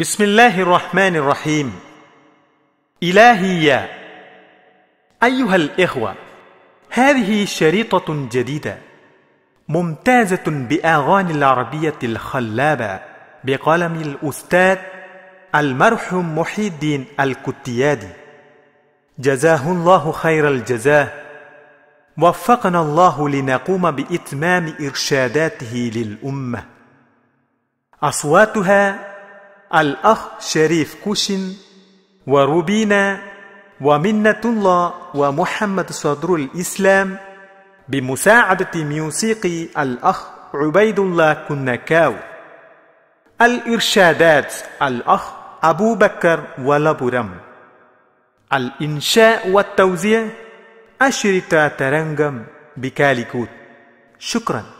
بسم الله الرحمن الرحيم إلهي يا أيها الإخوة هذه شريطة جديدة ممتازة بأغاني العربية الخلابة بقلم الأستاذ المرحوم محي الدين الكتيادي جزاه الله خير الجزاء وفقنا الله لنقوم بإتمام إرشاداته للأمة أصواتها الأخ شريف كوشن وروبينا ومنة الله ومحمد صدر الإسلام بمساعدة موسيقي الأخ عبيد الله كنكاو الإرشادات الأخ أبو بكر ولبرم الإنشاء والتوزيع أشرطة ترنجم بكاليكوت شكراً